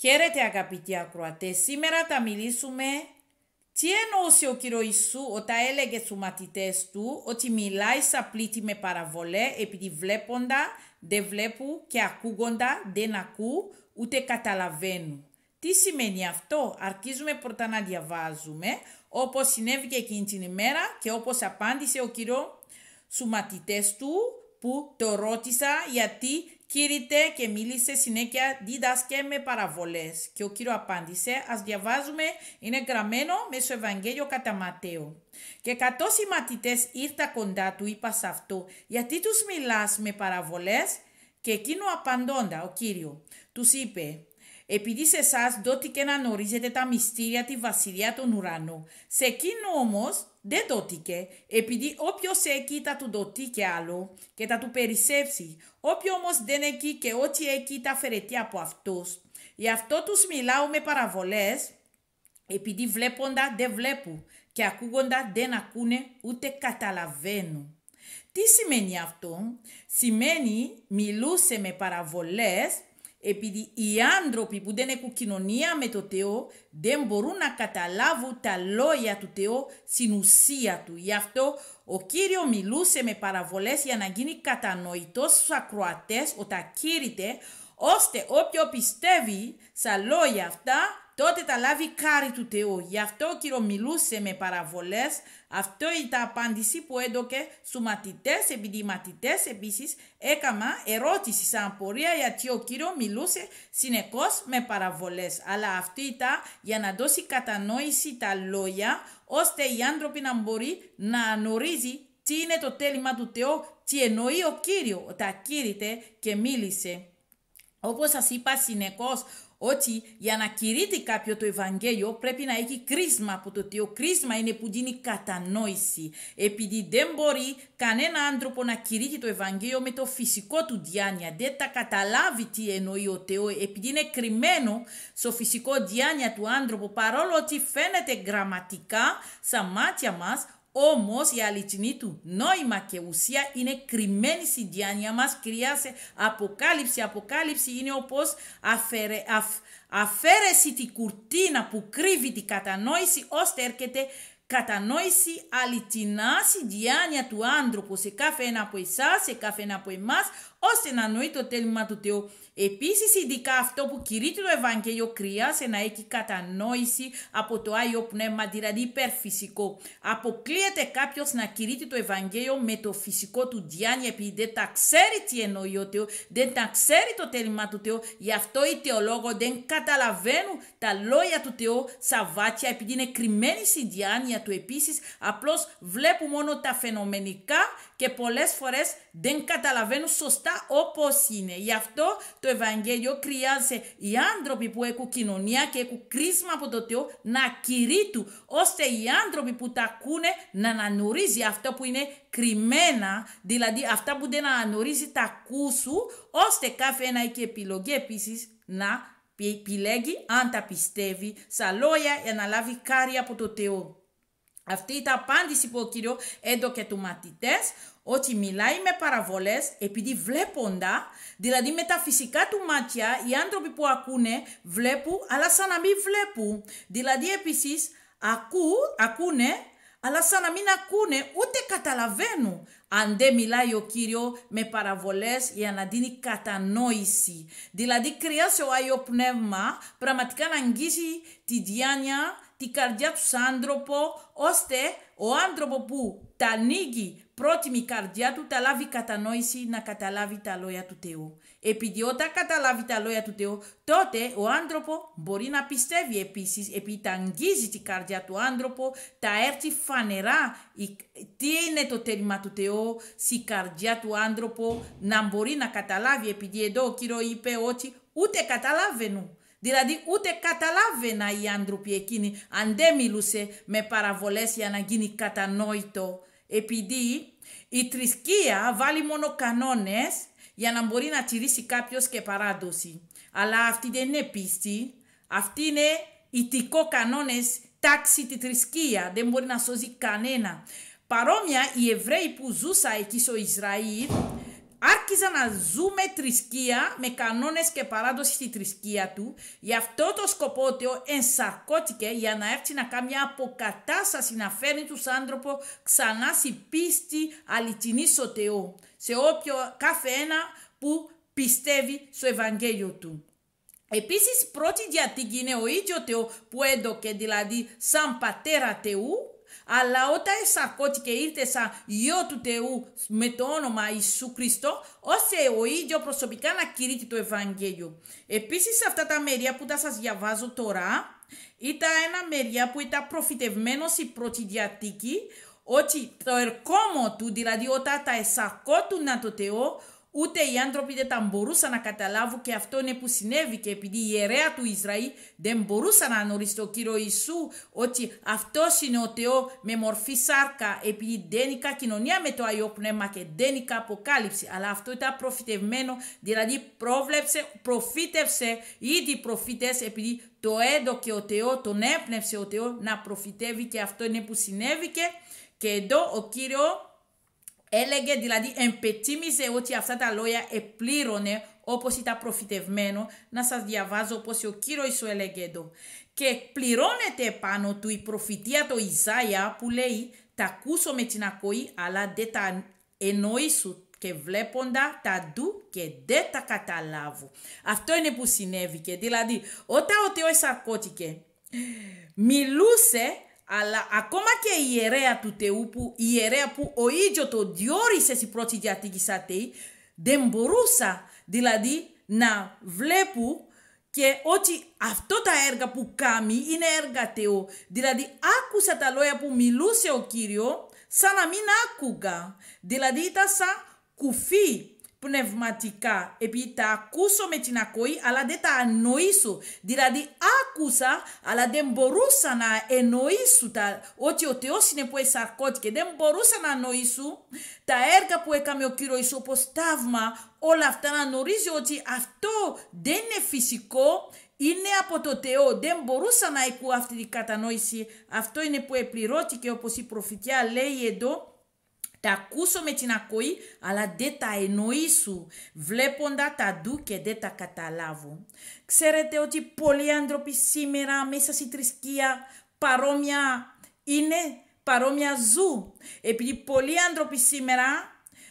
Χαίρετε αγαπητοί ακροατές, σήμερα θα μιλήσουμε τι εννοούσε ο κύριος Ιησού όταν έλεγε στους μαθητές του ότι μιλάεις σαν πλήτη με παραβολέ επειδή βλέποντα δεν βλέπουν και ακούγοντα δεν ακού ούτε καταλαβαίνουν. Τι σημαίνει αυτό, αρχίζουμε πρώτα να διαβάζουμε όπως συνέβη εκείνη την ημέρα και όπως απάντησε ο κύριος στους μαθητές του που το ρώτησα γιατί Κύριε και μίλησε συνέχεια, δίδασκε με παραβολές Και ο κύριος απάντησε, ας διαβάζουμε, είναι γραμμένο με στο Ευαγγέλιο κατά Ματέο. Και οι μαθητές ήρθα κοντά του, είπα σε αυτό, γιατί τους μιλάς με παραβολές Και εκείνο απαντώντα, ο κύριος, τους είπε, επειδή σε εσάς δόθηκε να γνωρίζετε τα μυστήρια τη βασιλεία των ουρανού. Σε εκείνο όμως δεν δόθηκε. επειδή όποιος εκεί θα του δοθεί και άλλο και θα του περισσέψει, όποιο όμως δεν εκεί και ό,τι εκεί θα αφαιρετεί από αυτούς. Γι' αυτό τους μιλάω με παραβολές, επειδή βλέποντα δεν βλέπουν και ακούγοντα δεν ακούνε ούτε καταλαβαίνουν. Τι σημαίνει αυτό, σημαίνει μιλούσε με παραβολές επειδή οι άνθρωποι που δεν έχουν κοινωνία με το Θεό δεν μπορούν να καταλάβουν τα λόγια του Θεού στην ουσία του. Γι' αυτό ο Κύριος μιλούσε με παραβολές για να γίνει κατανοητός στους ακροατές όταν κήρυτε, ώστε όποιο πιστεύει στα λόγια αυτά τότε τα λάβει κάρι του Θεού. Γι' αυτό ο κύριο μιλούσε με παραβολές. Αυτό ήταν η απάντηση που έδωκε στους μαθητές, επειδή οι μαθητές επίσης έκανα ερώτηση σαν πορεία, γιατί ο κύριο μιλούσε συνεχώς με παραβολές. Αλλά αυτή ήταν για να δώσει κατανόηση τα λόγια, ώστε οι άνθρωποι να μπορεί να ανορίζει τι είναι το τέλημα του Θεού, τι εννοεί ο κύριος. Τα κήρυτε και μίλησε. Όπως σας είπα συνεχώς ότι για να κηρύττει κάποιο το Ευαγγέλιο πρέπει να έχει κρίσμα από το Θεό. Κρίσμα είναι που δίνει κατανόηση. Επειδή δεν μπορεί κανένα άνθρωπο να κηρύττει το Ευαγγέλιο με το φυσικό του διάνοια. Δεν τα καταλάβει τι εννοεί ο Θεό. Επειδή είναι κρυμμένο στο φυσικό διάνοια του άνθρωπου, παρόλο ότι φαίνεται γραμματικά στα μάτια μας, όμως η αληθινή του νόημα και ουσία είναι κρυμμένη στη διάνοια μας, χρειάζεται αποκάλυψη. Αποκάλυψη είναι όπως αφαιρε, αφ, αφαίρεση τη κουρτίνα που κρύβει την κατανόηση, ώστε έρχεται κατανόηση αληθινά στη διάνοια του άνθρωπου σε κάθε ένα από εσάς, σε κάθε ένα από εμάς, ώστε να νοεί το τέλημα του Θεού. Επίσης, ειδικά αυτό που κηρύττει το Ευαγγέλιο κρύα, να έχει κατανόηση από το άγιο πνεύμα, δηλαδή υπερφυσικό. Αποκλείεται κάποιος να κηρύττει το Ευαγγέλιο με το φυσικό του διάνοια, επειδή δεν τα ξέρει τι εννοεί ο Θεός, δεν τα ξέρει το τέλημα του Θεού. Γι' αυτό οι θεολόγοι δεν καταλαβαίνουν τα λόγια του Θεού σαν βάτια, επειδή είναι κρυμμένη στην διάνοια του. Επίσης, απλώς βλέπουν μόνο τα φαινομενικά και πολλές φορές δεν καταλαβαίνουν σωστά όπως είναι. Γι' αυτό το Ευαγγέλιο χρειάζεται οι άνθρωποι που έχουν κοινωνία και έχουν κρίσμα από το Θεό να κηρύττουν, ώστε οι άνθρωποι που τα ακούνε να αναγνωρίζει αυτό που είναι κρυμμένα, δηλαδή αυτά που δεν αναγνωρίζει τα ακούσουν, ώστε κάθε ένα έχει επιλογή επίσης να επιλέγει αν τα πιστεύει, σαν λόγια, για να λάβει κάρη από το Θεό. Αυτή ήταν απάντηση που ο κύριο έδω και του μαθητές ότι μιλάει με παραβολές επειδή βλέποντα, δηλαδή με τα φυσικά του μάτια οι άνθρωποι που ακούνε βλέπουν αλλά σαν να μην βλέπουν. Δηλαδή επίσης ακού, ακούνε αλλά σαν να μην ακούνε ούτε καταλαβαίνουν αν δεν μιλάει ο Κύριο με παραβολές για να δίνει κατανόηση. Δηλαδή χρειάζεται ο Άγιο Πνεύμα πραγματικά να αγγίζει τη διάνοια την καρδιά τους άνθρωπο, ώστε ο άνθρωπο που τα ανοίγει πρότιμη καρδιά του, τα λάβει κατανόηση να καταλάβει τα λόγια του Θεού. Επειδή όταν καταλάβει τα λόγια του Θεού, τότε ο άνθρωπο μπορεί να πιστεύει επίσης, επειδή τα αγγίζει την καρδιά του άνθρωπο, τα έρθει φανερά τι είναι το τέλημα του Θεού στη καρδιά του άνθρωπο να μπορεί να καταλάβει, επειδή εδώ ο κύριος είπε ότι ούτε καταλάβαινουν Δηλαδή ούτε καταλάβαινα οι άνθρωποι εκείνοι αν δεν μιλούσε με παραβολές για να γίνει κατανόητο επειδή η θρησκεία βάλει μόνο κανόνες για να μπορεί να τηρήσει κάποιος και παράδοση. Αλλά αυτή δεν είναι πίστη, αυτή είναι ηθικό κανόνες τάξη τη θρησκεία, δεν μπορεί να σώζει κανένα. Παρόμοια οι Εβραίοι που ζούσαν εκεί στο Ισραήλ άρχισα να ζούμε θρησκεία με κανόνες και παράδοση στη θρησκεία του. Γι' αυτό το σκοπό του ενσαρκώθηκε για να έρθει να κάνει μια αποκατάσταση να φέρνει τους άνθρωπο ξανά στη πίστη αληθινής στο Θεό. Σε όποιο κάθε ένα που πιστεύει στο Ευαγγέλιο του. Επίσης πρώτη διατήκη είναι ο ίδιο Θεό που έδωκε δηλαδή σαν πατέρα Θεού αλλά όταν εσαρκώθηκε ήρθε σαν γιο του Θεού με το όνομα Ιησού Χριστό, ώστε ο ίδιο προσωπικά να κηρύττει το Ευαγγέλιο. Επίσης αυτά τα μέρια που θα σας διαβάζω τώρα, ήταν ένα μεριά που ήταν προφητευμένος η πρώτη διατήκη, ότι το ερκόμο του, δηλαδή όταν τα να το Θεό, Ούτε οι άνθρωποι δεν τα μπορούσαν να καταλάβουν και αυτό είναι που συνέβη και επειδή η ιερέα του Ισραήλ δεν μπορούσαν να γνωρίσει τον Κύριο Ιησού ότι αυτός είναι ο Θεός με μορφή σάρκα επειδή δεν είχα κοινωνία με το Αγιό Πνεύμα και δεν είχα αποκάλυψη. Αλλά αυτό ήταν προφητευμένο, δηλαδή πρόβλεψε, προφήτευσε ήδη προφήτες επειδή το έδωκε ο Θεός, τον έπνευσε ο Θεός να προφητεύει και αυτό είναι που συνέβηκε και εδώ ο Κύριος Έλεγε δηλαδή εμπετίμιζε ότι αυτά τα λόγια επλήρωνε όπως ήταν προφητευμένο. Να σας διαβάζω όπως ο Κύριος έλεγε εδώ. Και πληρώνεται επάνω του η προφητεία του Ισάια που λέει «Τα ακούσω με την ακοή αλλά δεν τα εννοήσω και βλέποντα τα ντου και δεν τα καταλάβω». Αυτό είναι που συνέβηκε. Δηλαδή όταν ο Θεός σαρκώθηκε μιλούσε αλλά ακόμα και η ιερέα του Θεού, που, η ιερέα που ο ίδιο το διόρισε στην πρώτη διατήκη Θεή, δεν μπορούσα δηλαδή να βλέπω και ότι αυτό τα έργα που κάνει είναι έργα Θεού. Δηλαδή άκουσα τα λόγια που μιλούσε ο Κύριος σαν να μην άκουγα. Δηλαδή ήταν σαν κουφί πνευματικά. Επειδή τα ακούσω με την ακοή, αλλά δεν τα εννοήσω. Δηλαδή άκουσα, αλλά δεν μπορούσα να εννοήσω τα, ότι ο Θεός είναι που και Δεν μπορούσα να εννοήσω τα έργα που έκαμε ο Κύριος όπως ταύμα, όλα αυτά να γνωρίζει ότι αυτό δεν είναι φυσικό, είναι από το Θεό. Δεν μπορούσα να ακούω αυτή την κατανόηση. Αυτό είναι που επληρώθηκε όπως η προφητεία λέει εδώ τα με την ακοή, αλλά δεν τα εννοήσω, βλέποντα τα δου και δεν τα καταλάβω. Ξέρετε ότι πολλοί άνθρωποι σήμερα μέσα στη θρησκεία παρόμοια είναι, παρόμοια ζουν. Επειδή πολλοί άνθρωποι σήμερα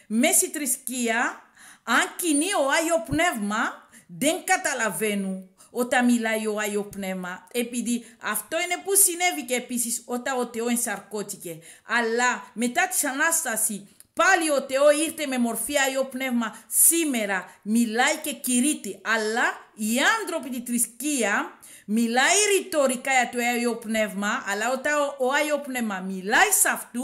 μέσα στη θρησκεία, αν κοινεί ο Άγιο Πνεύμα, δεν καταλαβαίνουν όταν μιλάει ο Άγιο Πνεύμα. Επειδή αυτό είναι που συνέβη και επίσης όταν ο Θεός ενσαρκώθηκε. Αλλά μετά της Ανάσταση πάλι ο Θεός ήρθε με μορφή Άγιο Πνεύμα. Σήμερα μιλάει και κηρύττει. Αλλά οι άνθρωποι της θρησκεία μιλάει ρητορικά για το Άγιο Πνεύμα. Αλλά όταν ο Άγιο Πνεύμα μιλάει σε αυτού,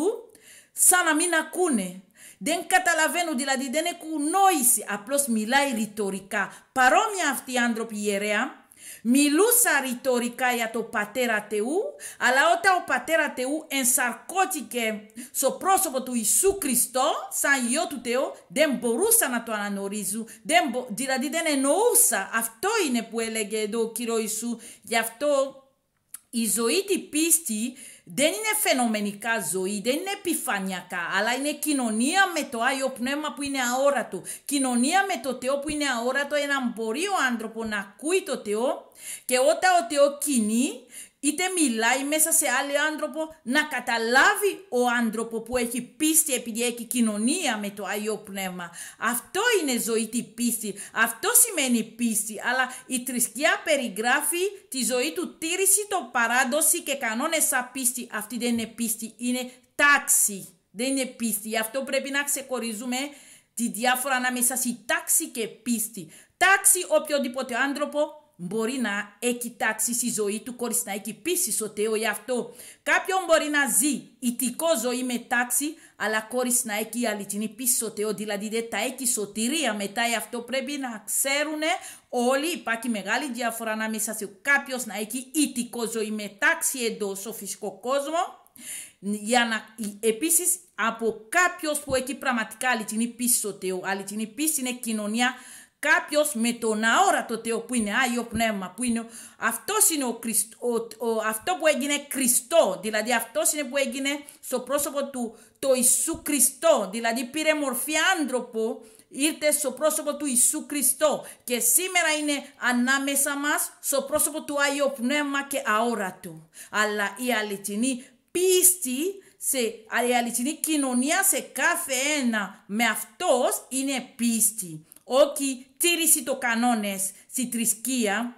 σαν να μην ακούνε. Δεν καταλαβαίνω, δηλαδή, δεν έχω νόηση. Απλώς μιλάει ρητορικά. Παρόμοια αυτοί οι άνθρωποι ιερέα, Μιλούσα ρητορικά για το πατέρα Θεού, αλλά όταν ο πατέρα Θεού ενσαρκώθηκε στο πρόσωπο του Ιησού Χριστό, σαν γιο του Θεού, δεν μπορούσα να το αναγνωρίζω. Δεν μπο... Δηλαδή δεν εννοούσα. Αυτό είναι που έλεγε εδώ ο κύριο Ιησού. Γι' αυτό η ζωή τη πίστη δεν είναι φαινομενικά ζωή, δεν είναι επιφανειακά, αλλά είναι κοινωνία με το Άγιο Πνεύμα που είναι αόρατο. Κοινωνία με το Θεό που είναι αόρατο, έναν μπορεί ο άνθρωπο να ακούει το Θεό και όταν ο Θεό κινεί είτε μιλάει μέσα σε άλλο άνθρωπο, να καταλάβει ο άνθρωπο που έχει πίστη επειδή έχει κοινωνία με το Αγίο Πνεύμα. Αυτό είναι ζωή τη πίστη, αυτό σημαίνει πίστη, αλλά η θρησκεία περιγράφει τη ζωή του τήρηση το παράδοση και κανόνες σαν πίστη. Αυτή δεν είναι πίστη, είναι τάξη, δεν είναι πίστη. Γι' αυτό πρέπει να ξεχωρίζουμε τη διάφορα ανάμεσα στη τάξη και πίστη. Τάξη οποιοδήποτε άνθρωπο μπορεί να έχει τάξη στη ζωή του χωρίς να έχει εκυπήσει στο Θεό γι' αυτό. Κάποιον μπορεί να ζει ηθικό ζωή με τάξη, αλλά χωρίς να έχει αληθινή πίστη στο Θεό, δηλαδή δεν τα έχει σωτηρία μετά, γι' αυτό πρέπει να ξέρουν όλοι, υπάρχει μεγάλη διαφορά ανάμεσα σε κάποιος να έχει ηθικό ζωή με τάξη εντός στο φυσικό κόσμο, για να, επίσης από κάποιος που έχει πραγματικά αληθινή πίστη στο Θεό, αληθινή πίστη είναι κοινωνία κάποιος με τον αόρατο Θεό που είναι Άγιο Πνεύμα, που είναι, Αυτός είναι ο, ο, ο, αυτό που έγινε Χριστό, δηλαδή αυτός είναι που έγινε στο πρόσωπο του το Ιησού Χριστό, δηλαδή πήρε μορφή άνθρωπο, ήρθε στο πρόσωπο του Ιησού Χριστό και σήμερα είναι ανάμεσα μας στο πρόσωπο του Άγιο Πνεύμα και αόρατο. Αλλά η αληθινή πίστη σε η αληθινή κοινωνία σε κάθε ένα με αυτός είναι πίστη όχι τήρηση των κανόνες στη θρησκεία,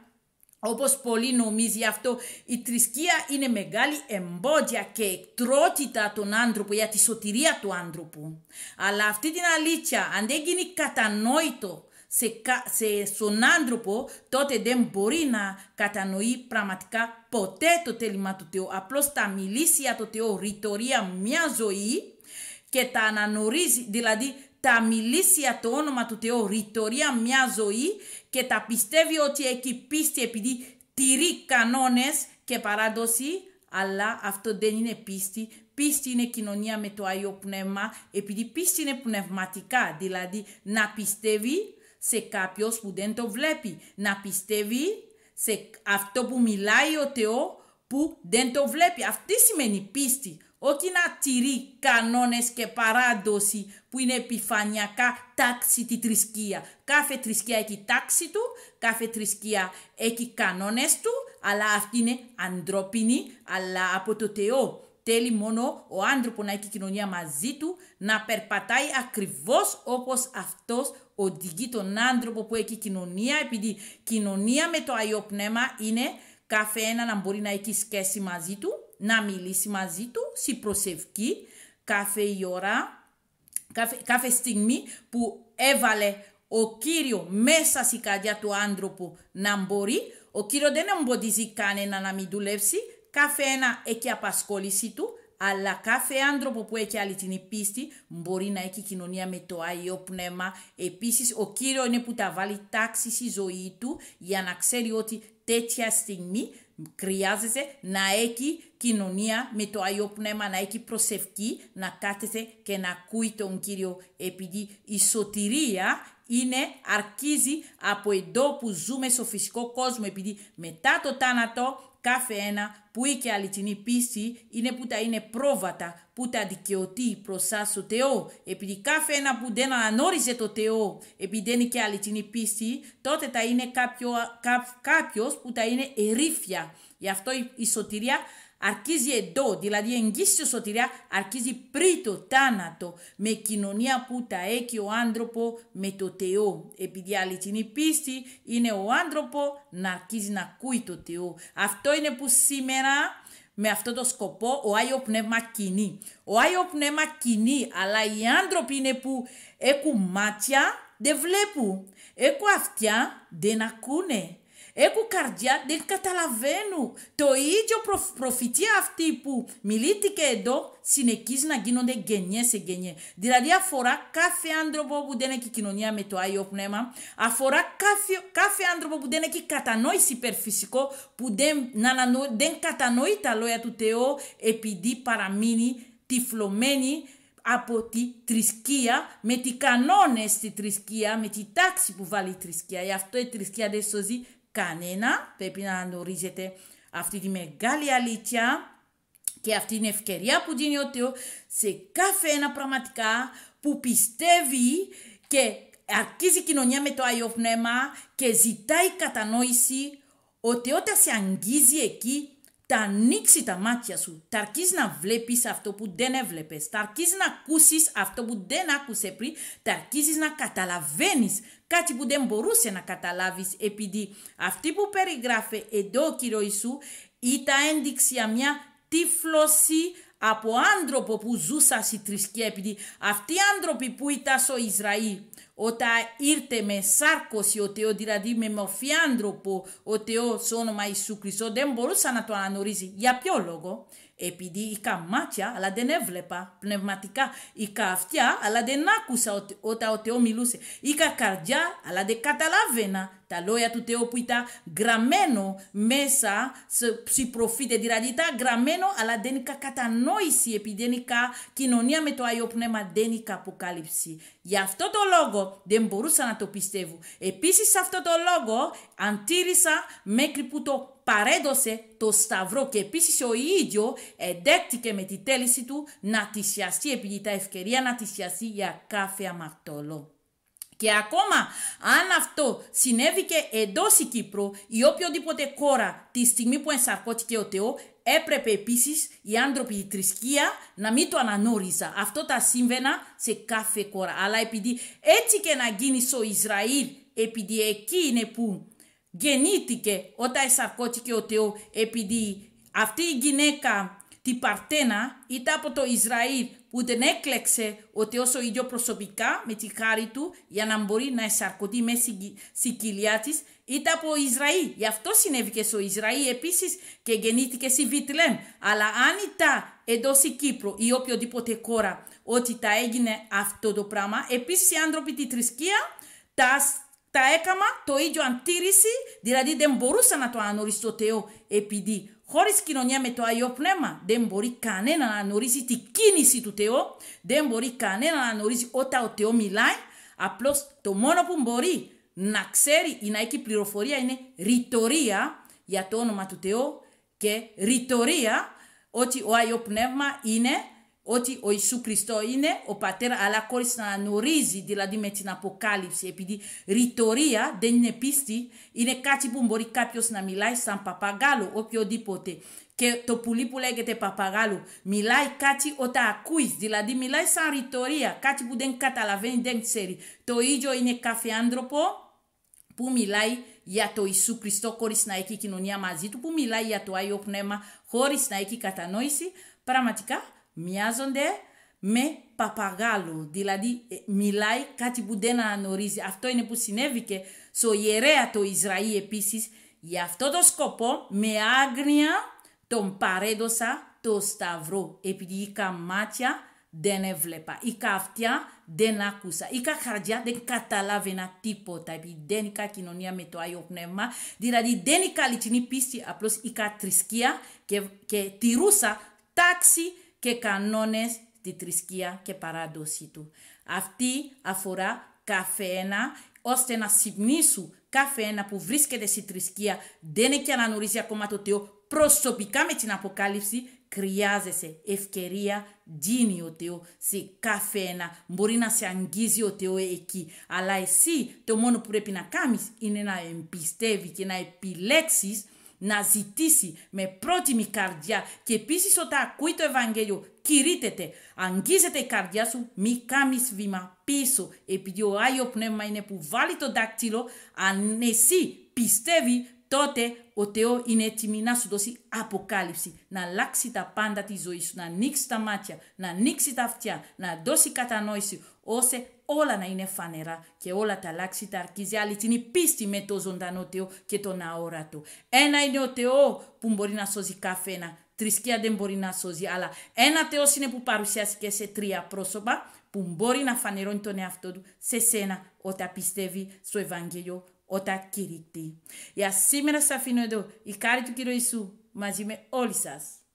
όπως πολλοί νομίζει αυτό, η θρησκεία είναι μεγάλη εμπόδια και εκτρότητα των άνθρωπων για τη σωτηρία του άνθρωπου. Αλλά αυτή την αλήθεια, αν δεν γίνει κατανόητο σε, σε, στον άνθρωπο, τότε δεν μπορεί να κατανοεί πραγματικά ποτέ το τέλημα του Θεού. Απλώς τα μιλήσει για το Θεό, ρητορία μια ζωή και τα αναγνωρίζει, δηλαδή τα μιλήσει για το όνομα του Θεού ρητορία μια ζωή και τα πιστεύει ότι έχει πίστη επειδή τηρεί κανόνες και παράδοση, αλλά αυτό δεν είναι πίστη. Πίστη είναι κοινωνία με το Άγιο Πνεύμα, επειδή πίστη είναι πνευματικά, δηλαδή να πιστεύει σε κάποιος που δεν το βλέπει, να πιστεύει σε αυτό που μιλάει ο Θεό που δεν το βλέπει. Αυτή σημαίνει πίστη όχι να τηρεί κανόνες και παράδοση που είναι επιφανειακά τάξη τη θρησκεία. Κάθε θρησκεία έχει τάξη του, κάθε θρησκεία έχει κανόνες του, αλλά αυτή είναι ανθρώπινη, αλλά από το Θεό θέλει μόνο ο άνθρωπο να έχει κοινωνία μαζί του, να περπατάει ακριβώς όπως αυτός οδηγεί τον άνθρωπο που έχει κοινωνία, επειδή κοινωνία με το Πνεύμα είναι κάθε ένα να μπορεί να έχει σχέση μαζί του, να μιλήσει μαζί του, σε προσευχή, κάθε η ώρα, κάθε, στιγμή που έβαλε ο Κύριο μέσα στη καρδιά του άνθρωπου να μπορεί, ο Κύριο δεν εμποδίζει κανένα να μην δουλεύσει, κάθε ένα έχει απασχόληση του, αλλά κάθε άνθρωπο που έχει την πίστη μπορεί να έχει κοινωνία με το Άγιο Πνεύμα. Επίσης, ο Κύριο είναι που τα βάλει τάξη στη ζωή του για να ξέρει ότι τέτοια στιγμή Χρειάζεσαι να έχει κοινωνία με το Άγιο Πνεύμα, να έχει προσευχή, να κάθεσαι και να ακούει τον Κύριο, επειδή η σωτηρία είναι, αρκίζει από εδώ που ζούμε στο φυσικό κόσμο, επειδή μετά το τάνατο κάθε ένα που είχε αληθινή πίστη είναι που τα είναι πρόβατα, που τα δικαιωτεί προς σας το Θεό. Επειδή κάθε ένα που δεν αναγνώριζε το Θεό, επειδή δεν είχε αληθινή πίστη, τότε τα είναι κάποιο, κάποιος που τα είναι ερήφια. Γι' αυτό η σωτηρία Αρχίζει εδώ, δηλαδή εγγύσιο σωτηριά, αρχίζει πριν το τάνατο με κοινωνία που τα έχει ο άνθρωπο με το Θεό. Επειδή η αληθινή πίστη είναι ο άνθρωπο να αρχίζει να ακούει το Θεό. Αυτό είναι που σήμερα με αυτό το σκοπό ο Άγιο Πνεύμα κινεί. Ο Άγιο Πνεύμα κινεί, αλλά οι άνθρωποι είναι που έχουν μάτια, δεν βλέπουν. Έχουν αυτιά, δεν ακούνε. Έχω καρδιά δεν καταλαβαίνω. Το ίδιο προ, προφητεία αυτή που μιλήθηκε εδώ συνεχίζει να γίνονται γενιές σε γενιές. Δηλαδή αφορά κάθε άνθρωπο που δεν έχει κοινωνία με το Άγιο Πνεύμα, αφορά κάθε, κάθε άνθρωπο που δεν έχει κατανόηση υπερφυσικό, που δεν, να, δεν κατανοεί τα λόγια του Θεού επειδή παραμείνει τυφλωμένη από τη θρησκεία, με τι κανόνες στη θρησκεία, με τη τάξη που βάλει η θρησκεία. Γι' αυτό η θρησκεία δεν σώζει, κανένα πρέπει να γνωρίζετε αυτή τη μεγάλη αλήθεια και αυτή την ευκαιρία που δίνει ο Θεός σε κάθε ένα πραγματικά που πιστεύει και αρχίζει κοινωνία με το Άγιο Πνεύμα και ζητάει κατανόηση ότι όταν σε αγγίζει εκεί τα ανοίξει τα μάτια σου, τα αρχίζει να βλέπεις αυτό που δεν έβλεπες, τα αρχίζει να ακούσεις αυτό που δεν άκουσε πριν, τα αρχίζει να καταλαβαίνεις κάτι που δεν μπορούσε να καταλάβεις επειδή αυτή που περιγράφει εδώ ο κύριο Ιησού ήταν ένδειξη για μια τύφλωση από άνθρωπο που ζούσα στη θρησκεία, επειδή αυτοί οι άνθρωποι που ήταν στο Ισραήλ, όταν ήρθε με σάρκωση ο Θεός, δηλαδή με μορφή άνθρωπο ο Θεός, όνομα Ιησού Χριστό, δεν μπορούσα να το αναγνωρίζει. Για ποιο λόγο, επειδή είχα μάτια αλλά δεν έβλεπα πνευματικά, είχα αυτιά αλλά δεν άκουσα όταν ο Θεός μιλούσε, είχα καρδιά αλλά δεν καταλάβαινα τα λόγια του Θεού που ήταν γραμμένο μέσα σε προφήτε. δηλαδή ήταν γραμμένο αλλά δεν είχα κατανόηση επειδή δεν είχα κοινωνία με το Άγιο Πνεύμα, δεν είχα αποκάλυψη. Γι' αυτό το λόγο δεν μπορούσα να το πιστεύω. Επίσης αυτό το λόγο αντίρρησα μέχρι που το παρέδωσε το σταυρό και επίσης ο ίδιο εντέκτηκε με τη τέληση του να θυσιαστεί επειδή τα ευκαιρία να θυσιαστεί για κάθε αμαρτωλό. Και ακόμα αν αυτό συνέβη και εντός η Κύπρο ή οποιοδήποτε χώρα τη στιγμή που ενσαρκώθηκε ο Θεό έπρεπε επίσης οι άνθρωποι η οποιοδηποτε κορα τη στιγμη που ενσαρκωθηκε ο θεο επρεπε επισης οι ανθρωποι η θρησκεια να μην το αναγνώριζα. Αυτό τα σύμβαινα σε κάθε κόρα. Αλλά επειδή έτσι και να γίνει στο Ισραήλ επειδή εκεί είναι που γεννήθηκε όταν εισαρκώθηκε ο Θεός επειδή αυτή η γυναίκα την Παρτένα ήταν από το Ισραήλ που δεν έκλεξε ο Θεός ο ίδιος προσωπικά με τη χάρη του για να μπορεί να εισαρκωθεί με στη κοιλιά της ήταν από Ισραήλ. Γι' αυτό συνέβηκε στο Ισραήλ επίσης και γεννήθηκε στη Βιτλέμ. Αλλά αν ήταν εδώ στη Κύπρο ή οποιοδήποτε χώρα ότι τα έγινε αυτό το πράγμα, επίσης οι άνθρωποι τη θρησκεία τα τα έκαμα το ίδιο αντίρρηση, δηλαδή δεν μπορούσα να το το Θεό επειδή χωρίς κοινωνία με το Αγιό Πνεύμα δεν μπορεί κανένα να ανορίσει την κίνηση του Θεού, δεν μπορεί κανένα να ανορίσει όταν ο Θεός μιλάει, απλώς το μόνο που μπορεί να ξέρει η να έχει πληροφορία είναι ρητορία για το όνομα του Θεού και ρητορία ότι ο Άγιο Πνεύμα είναι ότι ο Ιησού Χριστό είναι ο πατέρας, αλλά χωρίς να ανορίζει δηλαδή με την αποκάλυψη, επειδή ρητορία δεν είναι πίστη, είναι κάτι που μπορεί κάποιος να μιλάει σαν παπαγάλου, οποιοδήποτε. Και το πουλί που λέγεται παπαγάλου, μιλάει κάτι όταν ακούεις, δηλαδή μιλάει σαν ρητορία, κάτι που δεν καταλαβαίνει, δεν ξέρει. Το ίδιο είναι κάθε άνθρωπο που μιλάει για το Ιησού Χριστό χωρίς να έχει κοινωνία μαζί του, που μιλάει για το Άγιο Πνεύμα χωρίς να έχει πραγματικά μοιάζονται με παπαγάλου. δηλαδή ε, μιλάει κάτι που δεν αναγνωρίζει. Αυτό είναι που και στο ιερέα το Ισραήλ επίσης. Για αυτό το σκοπό με άγνοια τον παρέδωσα το σταυρό, επειδή είχα μάτια δεν έβλεπα, είχα αυτιά δεν άκουσα, είχα χαρτιά δεν καταλάβαινα τίποτα, επειδή δεν είχα κοινωνία με το Άγιο Πνεύμα, δηλαδή δεν είχα αληθινή πίστη, απλώς είχα θρησκεία και, και τηρούσα τάξη και κανόνες τη θρησκεία και παράδοση του. Αυτή αφορά καθένα ώστε να συμπνήσου κάθε ένα που βρίσκεται στη θρησκεία δεν και αναγνωρίζει ακόμα το Θεό προσωπικά με την Αποκάλυψη χρειάζεσαι ευκαιρία δίνει ο Θεό σε κάθε ένα. Μπορεί να σε αγγίζει ο Θεό εκεί. Αλλά εσύ το μόνο που πρέπει να κάνεις είναι να εμπιστεύει και να επιλέξεις να ζητήσει με πρότιμη καρδιά και επίσης όταν ακούει το Ευαγγέλιο κηρύτεται, αγγίζεται η καρδιά σου, μη κάνεις βήμα πίσω επειδή ο Άγιο Πνεύμα είναι που βάλει το δάκτυλο αν εσύ πιστεύει τότε ο Θεό είναι έτοιμη να σου δώσει αποκάλυψη, να αλλάξει τα πάντα της ζωής σου, να ανοίξει τα μάτια, να ανοίξει τα αυτιά, να δώσει κατανόηση, ώστε όλα να είναι φανερά και όλα τα αλλάξει, τα αρκίζει άλλη την πίστη με το ζωντανό Θεό και τον αόρατο. Ένα είναι ο Θεό που μπορεί να σώζει καθένα, θρησκεία δεν μπορεί να σώζει, αλλά ένα Θεός είναι που παρουσιάζει και σε τρία πρόσωπα που μπορεί να φανερώνει τον εαυτό του σε σένα όταν πιστεύει στο Ευαγγέλιο ο τα Για σήμερα σας αφήνω εδώ η χάρη του Κύριου Ιησού μαζί με όλοι σας.